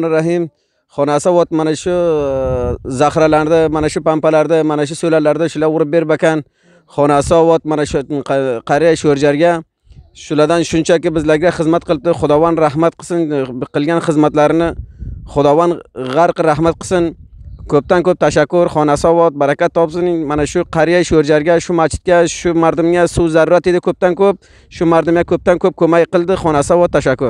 rahim xonasi vot mana shu e, zahralarda mana shu pampalarda mana shu so'lalarda shular urib berib ekan xonasi vot mana shu qariya sho'rjarga shulardan shunchaki bizlarga xizmat qilibdi xudovon rahmat qilsin qilgan xizmatlarini xudovon g'arq rahmat qilsin ko'pdan ko'p tashakkur xonasovod barakat topsin mana shu qariya sho'rjarga shu masjidga shu mardimga suv zarurat edi ko'pdan ko'p shu mardimga ko'pdan ko'p ko'mak qildi xonasovod tashakkur